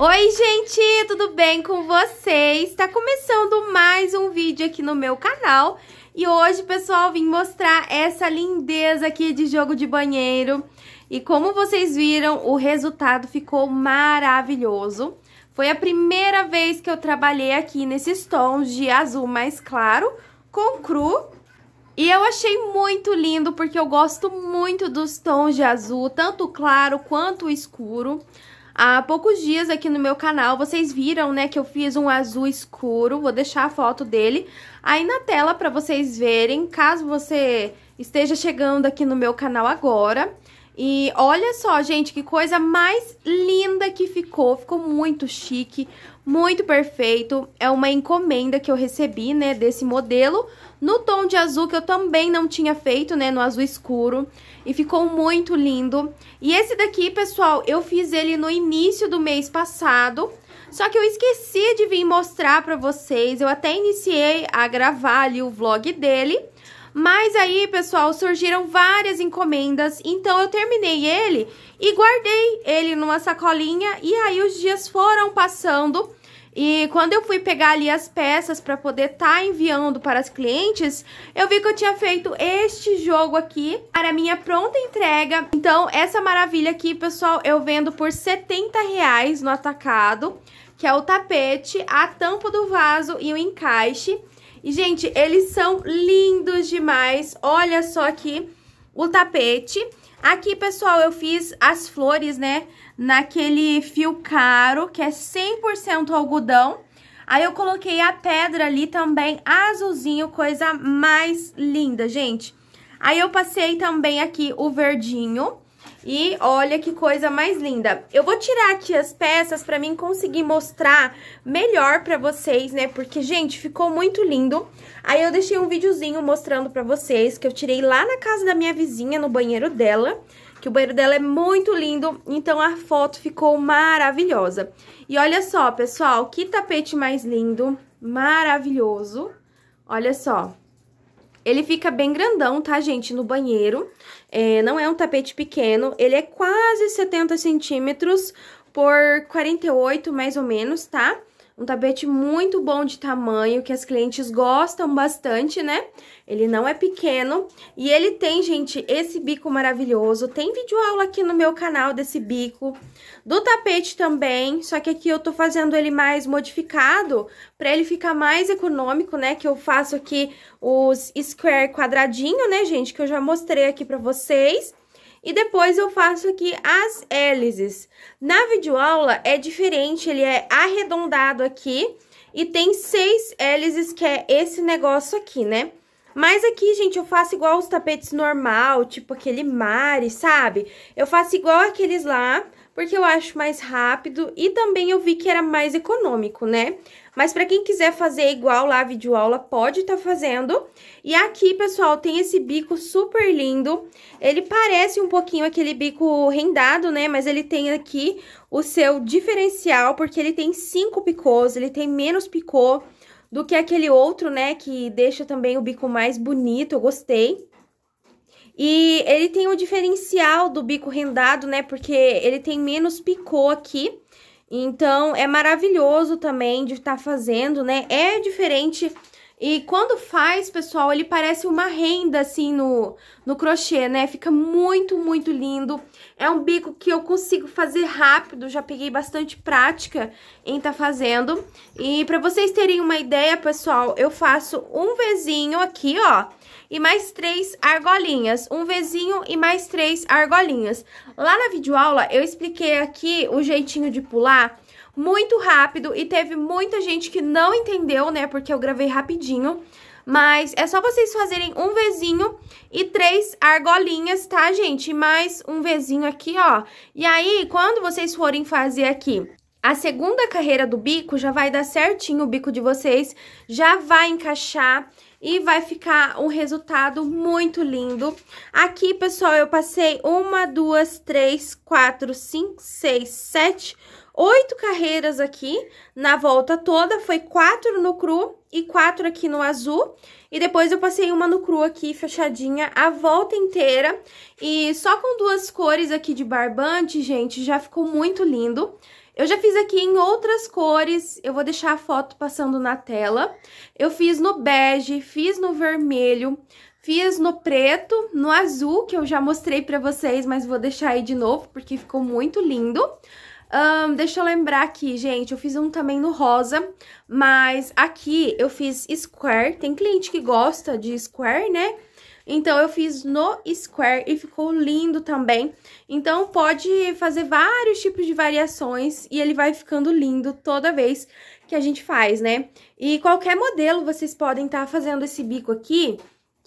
Oi, gente, tudo bem com vocês? Tá começando mais um vídeo aqui no meu canal e hoje, pessoal, vim mostrar essa lindeza aqui de jogo de banheiro. E como vocês viram, o resultado ficou maravilhoso. Foi a primeira vez que eu trabalhei aqui nesses tons de azul mais claro com cru. E eu achei muito lindo porque eu gosto muito dos tons de azul, tanto claro quanto escuro. Há poucos dias aqui no meu canal, vocês viram, né, que eu fiz um azul escuro, vou deixar a foto dele aí na tela para vocês verem, caso você esteja chegando aqui no meu canal agora. E olha só, gente, que coisa mais linda que ficou. Ficou muito chique, muito perfeito. É uma encomenda que eu recebi, né, desse modelo. No tom de azul, que eu também não tinha feito, né? No azul escuro. E ficou muito lindo. E esse daqui, pessoal, eu fiz ele no início do mês passado. Só que eu esqueci de vir mostrar pra vocês. Eu até iniciei a gravar ali o vlog dele. Mas aí, pessoal, surgiram várias encomendas, então eu terminei ele e guardei ele numa sacolinha e aí os dias foram passando e quando eu fui pegar ali as peças para poder estar tá enviando para as clientes, eu vi que eu tinha feito este jogo aqui para minha pronta entrega. Então, essa maravilha aqui, pessoal, eu vendo por 70 reais no atacado, que é o tapete, a tampa do vaso e o encaixe. E, gente, eles são lindos demais. Olha só aqui o tapete. Aqui, pessoal, eu fiz as flores, né? naquele fio caro, que é 100% algodão. Aí eu coloquei a pedra ali também, azulzinho, coisa mais linda, gente. Aí eu passei também aqui o verdinho. E olha que coisa mais linda. Eu vou tirar aqui as peças pra mim conseguir mostrar melhor pra vocês, né? Porque, gente, ficou muito lindo. Aí eu deixei um videozinho mostrando pra vocês que eu tirei lá na casa da minha vizinha, no banheiro dela que o banheiro dela é muito lindo, então a foto ficou maravilhosa. E olha só, pessoal, que tapete mais lindo, maravilhoso. Olha só. Ele fica bem grandão, tá, gente, no banheiro. É, não é um tapete pequeno, ele é quase 70 centímetros por 48, mais ou menos, tá? Um tapete muito bom de tamanho, que as clientes gostam bastante, né? Ele não é pequeno. E ele tem, gente, esse bico maravilhoso. Tem vídeo aula aqui no meu canal desse bico. Do tapete também, só que aqui eu tô fazendo ele mais modificado, pra ele ficar mais econômico, né? Que eu faço aqui os square quadradinho, né, gente? Que eu já mostrei aqui pra vocês. E depois eu faço aqui as hélices. Na videoaula é diferente, ele é arredondado aqui e tem seis hélices, que é esse negócio aqui, né? Mas aqui, gente, eu faço igual os tapetes normal, tipo aquele mare, sabe? Eu faço igual aqueles lá, porque eu acho mais rápido e também eu vi que era mais econômico, né? Mas para quem quiser fazer igual lá a videoaula, pode estar tá fazendo. E aqui, pessoal, tem esse bico super lindo. Ele parece um pouquinho aquele bico rendado, né? Mas ele tem aqui o seu diferencial, porque ele tem cinco picôs, ele tem menos picô do que aquele outro, né? Que deixa também o bico mais bonito, eu gostei. E ele tem o diferencial do bico rendado, né? Porque ele tem menos picô aqui. Então, é maravilhoso também de estar tá fazendo, né? É diferente. E quando faz, pessoal, ele parece uma renda, assim, no, no crochê, né? Fica muito, muito lindo. É um bico que eu consigo fazer rápido, já peguei bastante prática em tá fazendo. E pra vocês terem uma ideia, pessoal, eu faço um vezinho aqui, ó e mais três argolinhas, um vezinho e mais três argolinhas. Lá na videoaula eu expliquei aqui o jeitinho de pular muito rápido e teve muita gente que não entendeu, né, porque eu gravei rapidinho. Mas é só vocês fazerem um vezinho e três argolinhas, tá, gente? Mais um vezinho aqui, ó. E aí, quando vocês forem fazer aqui a segunda carreira do bico já vai dar certinho, o bico de vocês já vai encaixar e vai ficar um resultado muito lindo. Aqui, pessoal, eu passei uma, duas, três, quatro, cinco, seis, sete, oito carreiras aqui na volta toda. Foi quatro no cru e quatro aqui no azul. E depois eu passei uma no cru aqui, fechadinha, a volta inteira. E só com duas cores aqui de barbante, gente, já ficou muito lindo. Eu já fiz aqui em outras cores, eu vou deixar a foto passando na tela. Eu fiz no bege, fiz no vermelho, fiz no preto, no azul, que eu já mostrei pra vocês, mas vou deixar aí de novo, porque ficou muito lindo. Um, deixa eu lembrar aqui, gente, eu fiz um também no rosa, mas aqui eu fiz square, tem cliente que gosta de square, né? Então, eu fiz no square e ficou lindo também. Então, pode fazer vários tipos de variações e ele vai ficando lindo toda vez que a gente faz, né? E qualquer modelo, vocês podem estar tá fazendo esse bico aqui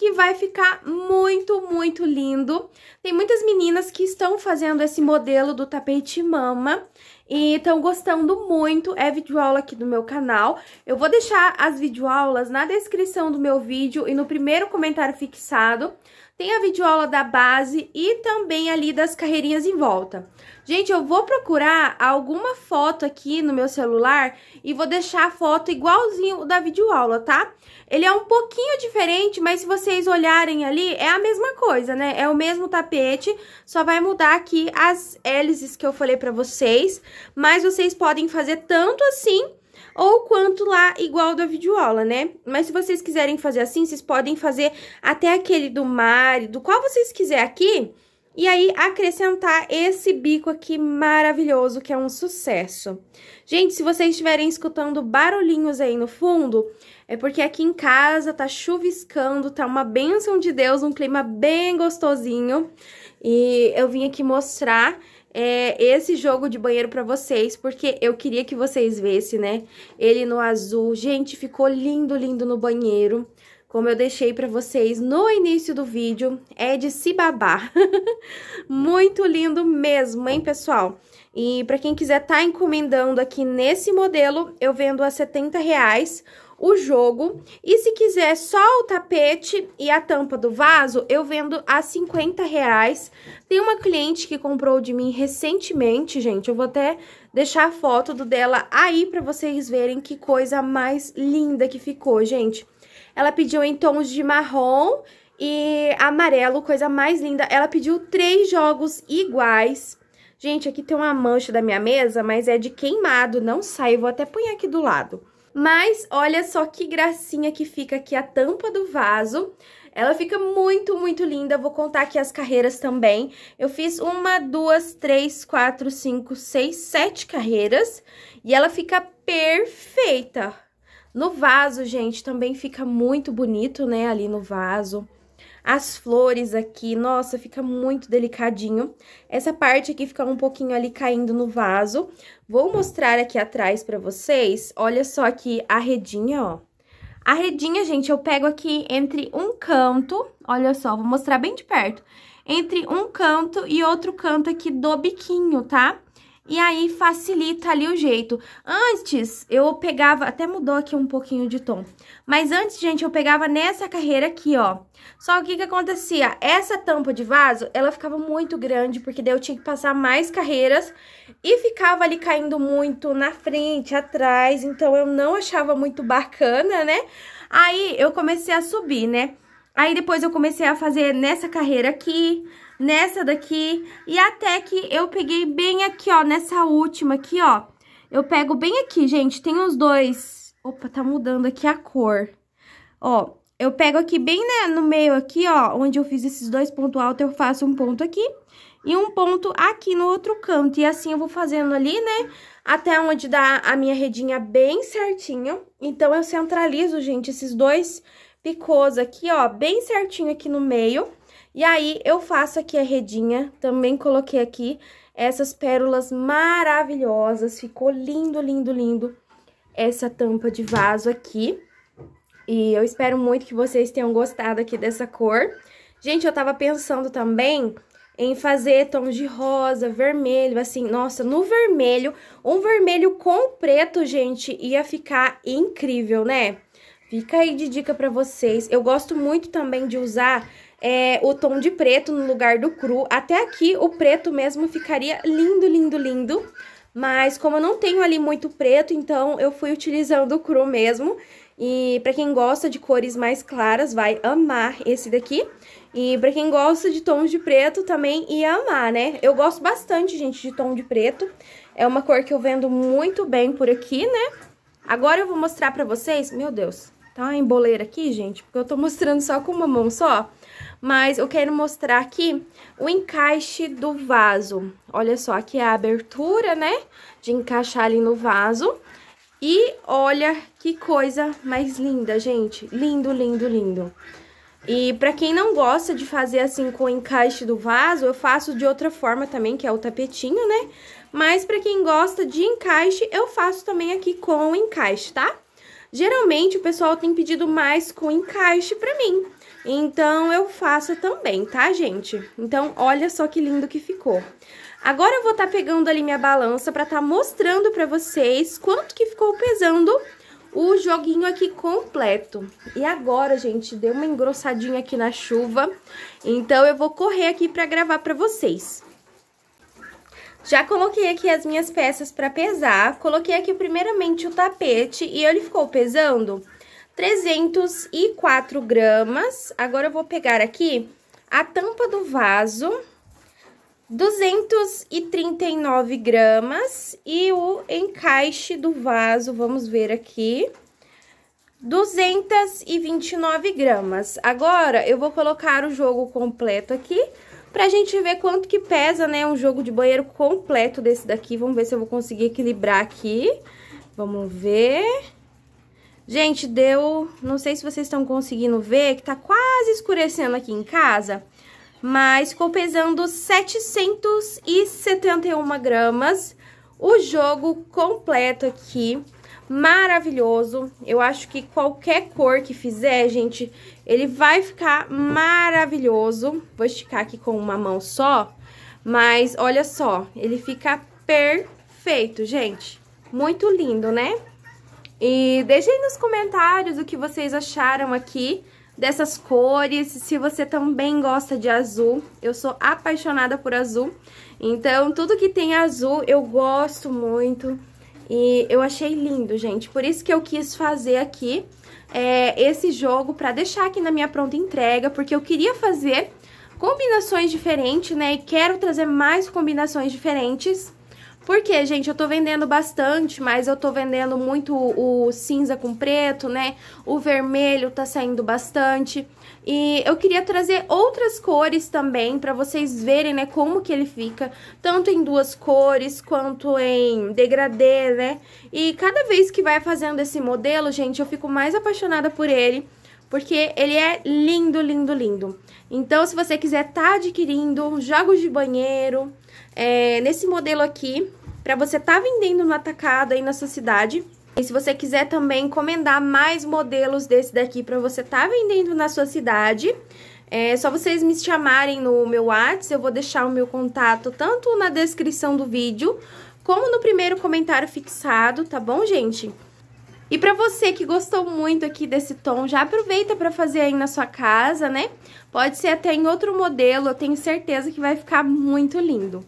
que vai ficar muito, muito lindo. Tem muitas meninas que estão fazendo esse modelo do tapete mama e estão gostando muito, é videoaula aqui do meu canal. Eu vou deixar as videoaulas na descrição do meu vídeo e no primeiro comentário fixado tem a videoaula da base e também ali das carreirinhas em volta. Gente, eu vou procurar alguma foto aqui no meu celular e vou deixar a foto igualzinho da videoaula, tá? Ele é um pouquinho diferente, mas se vocês olharem ali, é a mesma coisa, né? É o mesmo tapete, só vai mudar aqui as hélices que eu falei pra vocês, mas vocês podem fazer tanto assim ou quanto lá igual da videoaula, né? Mas se vocês quiserem fazer assim, vocês podem fazer até aquele do mar, do qual vocês quiser aqui, e aí acrescentar esse bico aqui maravilhoso, que é um sucesso. Gente, se vocês estiverem escutando barulhinhos aí no fundo, é porque aqui em casa tá chuviscando, tá uma bênção de Deus, um clima bem gostosinho. E eu vim aqui mostrar é, esse jogo de banheiro para vocês, porque eu queria que vocês vissem, né? Ele no azul. Gente, ficou lindo, lindo no banheiro. Como eu deixei para vocês no início do vídeo, é de se babar. Muito lindo mesmo, hein, pessoal? E para quem quiser tá encomendando aqui nesse modelo, eu vendo a R$70,00. reais o jogo. E se quiser só o tapete e a tampa do vaso, eu vendo a 50 reais. Tem uma cliente que comprou de mim recentemente, gente. Eu vou até deixar a foto do dela aí pra vocês verem que coisa mais linda que ficou, gente. Ela pediu em tons de marrom e amarelo, coisa mais linda. Ela pediu três jogos iguais. Gente, aqui tem uma mancha da minha mesa, mas é de queimado, não sai. Eu vou até pôr aqui do lado. Mas olha só que gracinha que fica aqui a tampa do vaso. Ela fica muito, muito linda. Vou contar aqui as carreiras também. Eu fiz uma, duas, três, quatro, cinco, seis, sete carreiras. E ela fica perfeita. No vaso, gente, também fica muito bonito, né? Ali no vaso. As flores aqui, nossa, fica muito delicadinho. Essa parte aqui fica um pouquinho ali caindo no vaso. Vou mostrar aqui atrás pra vocês, olha só aqui a redinha, ó. A redinha, gente, eu pego aqui entre um canto, olha só, vou mostrar bem de perto. Entre um canto e outro canto aqui do biquinho, tá? Tá? E aí facilita ali o jeito. Antes eu pegava, até mudou aqui um pouquinho de tom. Mas antes, gente, eu pegava nessa carreira aqui, ó. Só que o que, acontecia? Essa tampa de vaso, ela ficava muito grande, porque daí eu tinha que passar mais carreiras e ficava ali caindo muito na frente, atrás, então eu não achava muito bacana, né? Aí eu comecei a subir, né? Aí depois eu comecei a fazer nessa carreira aqui, nessa daqui, e até que eu peguei bem aqui, ó, nessa última aqui, ó. Eu pego bem aqui, gente, tem os dois... Opa, tá mudando aqui a cor. Ó, eu pego aqui bem né, no meio aqui, ó, onde eu fiz esses dois pontos altos, eu faço um ponto aqui e um ponto aqui no outro canto. E assim eu vou fazendo ali, né? Até onde dá a minha redinha bem certinho. Então, eu centralizo, gente, esses dois picôs aqui, ó, bem certinho aqui no meio. E aí, eu faço aqui a redinha, também coloquei aqui essas pérolas maravilhosas. Ficou lindo, lindo, lindo essa tampa de vaso aqui. E eu espero muito que vocês tenham gostado aqui dessa cor. Gente, eu tava pensando também em fazer tons de rosa, vermelho, assim, nossa, no vermelho, um vermelho com preto, gente, ia ficar incrível, né? Fica aí de dica pra vocês. Eu gosto muito também de usar é, o tom de preto no lugar do cru. Até aqui o preto mesmo ficaria lindo, lindo, lindo. Mas como eu não tenho ali muito preto, então eu fui utilizando o cru mesmo. E pra quem gosta de cores mais claras, vai amar esse daqui. E para quem gosta de tons de preto também ia amar, né? Eu gosto bastante, gente, de tom de preto. É uma cor que eu vendo muito bem por aqui, né? Agora eu vou mostrar pra vocês... Meu Deus, tá uma emboleira aqui, gente? Porque eu tô mostrando só com uma mão só. Mas eu quero mostrar aqui o encaixe do vaso. Olha só, aqui é a abertura, né? De encaixar ali no vaso. E olha que coisa mais linda, gente. Lindo, lindo, lindo. E para quem não gosta de fazer assim com o encaixe do vaso, eu faço de outra forma também, que é o tapetinho, né? Mas para quem gosta de encaixe, eu faço também aqui com o encaixe, tá? Geralmente o pessoal tem pedido mais com encaixe para mim. Então eu faço também, tá, gente? Então olha só que lindo que ficou. Agora eu vou estar tá pegando ali minha balança para estar tá mostrando para vocês quanto que ficou pesando o joguinho aqui completo. E agora, gente, deu uma engrossadinha aqui na chuva, então eu vou correr aqui pra gravar pra vocês. Já coloquei aqui as minhas peças pra pesar, coloquei aqui primeiramente o tapete e ele ficou pesando 304 gramas. Agora eu vou pegar aqui a tampa do vaso 239 gramas e o encaixe do vaso, vamos ver aqui, 229 gramas. Agora, eu vou colocar o jogo completo aqui pra gente ver quanto que pesa, né, um jogo de banheiro completo desse daqui. Vamos ver se eu vou conseguir equilibrar aqui. Vamos ver. Gente, deu... Não sei se vocês estão conseguindo ver, que tá quase escurecendo aqui em casa mas ficou pesando 771 gramas. O jogo completo aqui, maravilhoso. Eu acho que qualquer cor que fizer, gente, ele vai ficar maravilhoso. Vou esticar aqui com uma mão só, mas olha só, ele fica perfeito, gente. Muito lindo, né? E deixem nos comentários o que vocês acharam aqui dessas cores, se você também gosta de azul, eu sou apaixonada por azul, então tudo que tem azul eu gosto muito e eu achei lindo, gente, por isso que eu quis fazer aqui é, esse jogo pra deixar aqui na minha pronta entrega, porque eu queria fazer combinações diferentes, né, e quero trazer mais combinações diferentes, porque, gente, eu tô vendendo bastante, mas eu tô vendendo muito o cinza com preto, né? O vermelho tá saindo bastante. E eu queria trazer outras cores também pra vocês verem, né, como que ele fica. Tanto em duas cores, quanto em degradê, né? E cada vez que vai fazendo esse modelo, gente, eu fico mais apaixonada por ele porque ele é lindo, lindo, lindo. Então, se você quiser tá adquirindo jogos de banheiro, é, nesse modelo aqui, para você tá vendendo no atacado aí na sua cidade. E se você quiser também encomendar mais modelos desse daqui para você tá vendendo na sua cidade, é só vocês me chamarem no meu WhatsApp, eu vou deixar o meu contato tanto na descrição do vídeo, como no primeiro comentário fixado, tá bom, gente? E para você que gostou muito aqui desse tom, já aproveita para fazer aí na sua casa, né? Pode ser até em outro modelo, eu tenho certeza que vai ficar muito lindo.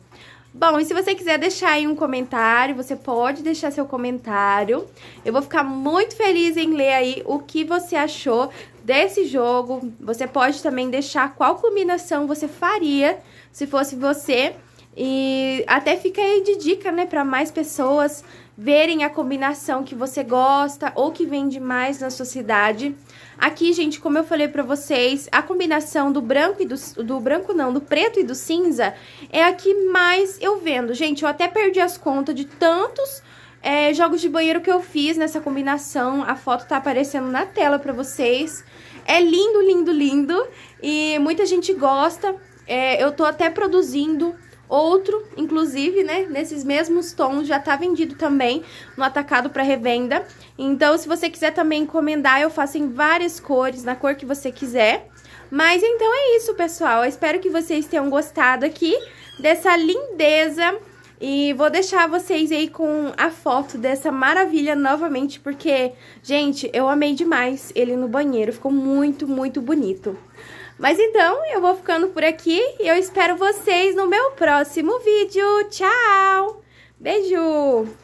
Bom, e se você quiser deixar aí um comentário, você pode deixar seu comentário. Eu vou ficar muito feliz em ler aí o que você achou desse jogo. Você pode também deixar qual combinação você faria se fosse você. E até fica aí de dica, né, para mais pessoas verem a combinação que você gosta ou que vende mais na sua cidade. Aqui, gente, como eu falei pra vocês, a combinação do branco e do... do branco não, do preto e do cinza é a que mais eu vendo. Gente, eu até perdi as contas de tantos é, jogos de banheiro que eu fiz nessa combinação. A foto tá aparecendo na tela pra vocês. É lindo, lindo, lindo. E muita gente gosta. É, eu tô até produzindo Outro, inclusive, né, nesses mesmos tons, já tá vendido também no atacado para revenda. Então, se você quiser também encomendar, eu faço em várias cores, na cor que você quiser. Mas então é isso, pessoal. Eu espero que vocês tenham gostado aqui dessa lindeza. E vou deixar vocês aí com a foto dessa maravilha novamente, porque, gente, eu amei demais ele no banheiro. Ficou muito, muito bonito. Mas então, eu vou ficando por aqui e eu espero vocês no meu próximo vídeo. Tchau! Beijo!